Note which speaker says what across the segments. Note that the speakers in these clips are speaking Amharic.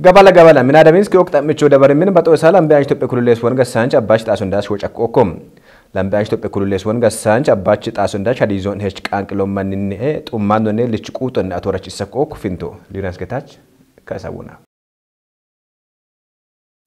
Speaker 1: Gabala gabala mina daminski ok tapmechoo dabarimin baxoo isaa lambee Itoophiyaa kululeeswwan gassaan cabbaachi xaasundaash wocaqoo kom. Lambee Itoophiyaa kululeeswwan gassaan cabbaachi xaasundaash hadiizoon heech qaanqiloo manninne xummaannonne lichi quuxonne atorach isa qook finto liiransgetaach kaasawuna.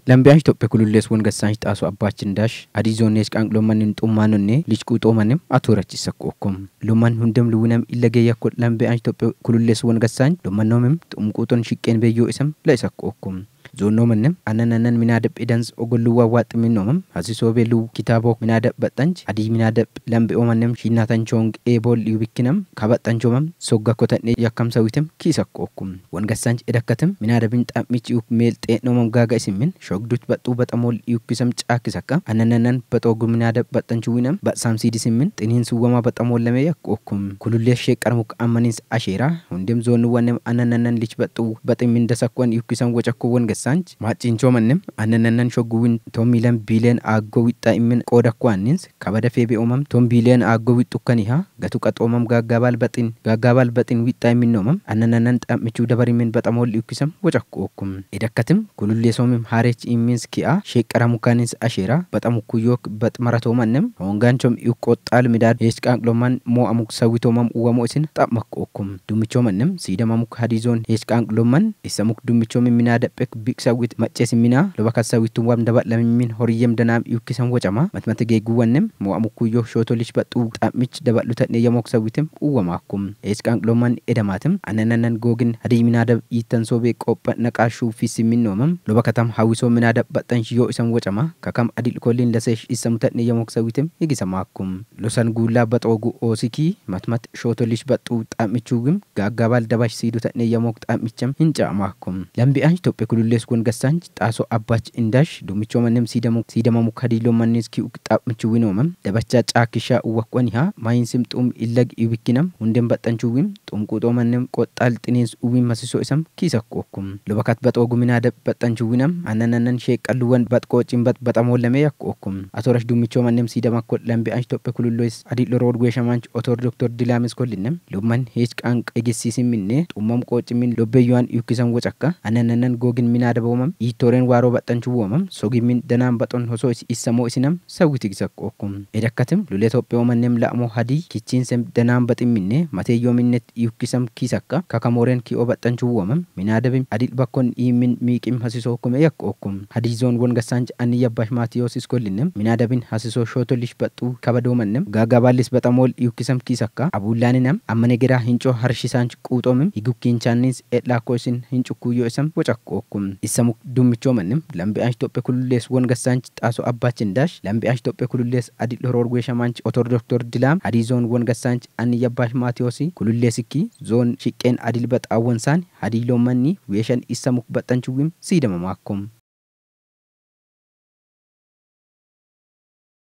Speaker 1: Lambiyaan Itoophiyaa kulullees wangassaan hixaasu abbaachin daash adii zoonnees qaanqloomannin xummaanonne lichquuxoomannem atoorachisa qookkom. Loman hundam luwunam illa geeyyakkod lambiyaan Itoophiyaa kulullees wangassaan lomannoomem xumquuxon shiqqeen beeyyoo isam la isa qookkom. zoonoomannem annan annan minaa dabbe dans ogolluu waawwaaxi minnoomam hasisoo beeluu kitaaboo minaa dabbaxanj adii minaa dabbe lambe oomannem shiinnaatan choong eebool yuubikkinam kabaxanjomam sogga kotanne yakkamsawitem kiisakko okkum wangassanj edakkatem minaa dabin xammichi yuk meel xeennoomam gaaga isimmin shogduch baxxuu baxamool yukkisam caakisakka annan annan baxoo guminaa dabbaxanju winam baxsaamsiid isimmin xiniin suwwamaa baxamool lame yakko okkum kulullee shee qarmuk ammaniins asheeraa hundem zoonu wannem annan annan lich baxxuu baximmin dasakkuwan yukkisan wacakkuwan gassa ሳንች ማጭንቾ መንም አንነነን ሾጉዊን ቶም ሚለን ቢሊየን አጎ ዊጣ ኢምን ቆደኩ ፌ ቢኦመም ቶም ቢሊየን አጎ ዊጡከን ይሃ ገቱ ቀጦመም ጋጋባል በጢን ጋጋባል በጢን ዊጣ ኢምን ኖመም ጠምቹ ደበር ኢምን በጣም ወል ኢደከትም ኩሉሌ ሶምም ሃሬች ኢምንስ ኪያ ሼቀራ ሙካንስ አሼራ ኩዮክ በጥመረቶ መንም ሆንጋንቾም ኢቆጣል ሚዳድ ሞ አሙክ ሰዊቶማም ኡዋሞ እስን ጠመኩ ሲደማሙክ ሀዲዞን ሄስ ቃንቅሎማን ኢሰሙክ ዱምቾም ቢ sawwit macceesimiina loba kassawwittu wam dabalamimin horiyyem danaam yukkisan wocama matmata geegguwannem mo'a mukkuyyo shootolish baxxuu xammich daballu ta'ne yamook sawwitem uwwamaakkum eesqaanqloman edamaatim anananan googin hadii minaadab iittan soobee qopha naqaashuufi simminnoomam loba katam hawwisoo minaadab baxxansh yoo isan wocama kakam adil kolliin laseesh issamu ta'ne yamook sawwitem higisamaakkum losan guulaa baxoogu oosikii matmat shootolish baxxuu xammichuugim gaaggabaal dabash siidu ta'ne yamook xammicham hin caamaakkum lambi'aash tophee kulullees ተመስጎን ገሳንች ጣሶ አባች እንዳሽ ዱምቾ መንም ሲደመሙ ከዲሎ መንስኪ ቅጣምች ዊኖመም ደበቻ ጫክሻ እወቆን ይሃ ማይንስም ጡም ይለግ ይብኪነም ሁንደም በጠንች ጡም ቁጦ መንም ቆጣል ጥኔንስ ውዊም መስሶ እሰም ኪሰቆኩም ሎበካት በጦ ጉሚና ደብ በጠንች ዊነም አነነነን ሼቀልወን በጥቆጭም በጥ በጣም ወለሜ ያቆኩም አቶረሽ ዱምቾ መንም ሲደመኮ ለምቢ አንች ኢትዮጵያ ኩሉሎስ አዲሎ ሮድ ጎሸማንች ኦቶር ዶክተር ዲላምስ ኮልነም ሎመን ሄች ቃንቅ ኤጌሲሲሚኔ ጡመም ቆጭሚን ሎበዩዋን ዩኪሰን ወጨካ አነነነን ጎግን ሚና adabamam yiittooreen waaroo baxxanchuu uumam sogimmin danaan baxoon hosoo issamoo isinam sawwi tigisakko okkum edakkatim lulee Itoophiyoo manneen la'amoo hadii kichiinsa danaan baximminne matee yoominne yukkisam kiisakka kakamooreen ki'oo baxxanchuu uumam minaadabim adil bakkoon dhiimmin miiqim hasisoo kume yakko okkum hadii zoon wongasaanj anni yabbash maatiyoosis kollinnem minaadabin hasisoo shootolish baxxuu kabadoomannem gaagabaallis baxamool yukkisam kiisakka abuulaaninam ammane geraa hincoo harshisaanj quuxoomim higukkiinchaannis edhaakkoo isin hincukkuu yoo isam wocakko okkum ኢሰሙ መንም ለምቢያንሽ ጦጴ ኩሉሌስ ወንገሳንች ጣሶ አባችን ዳሽ ለምቢያንሽ ጦጴ ኩሉሌስ አዲል ሆሮር ጎሸማንች ኦቶር ዶክተር ድላም አዲ ዞን ወንገሳንች አንየባሽ ኩሉሌስ ኩሉሌስኪ ዞን ሽቄን አዲል በጣ ወንሳን አዲሎ ሎመኒ ዌሸን ኢሰሙክ በጠንችዊም ሲደመማኩም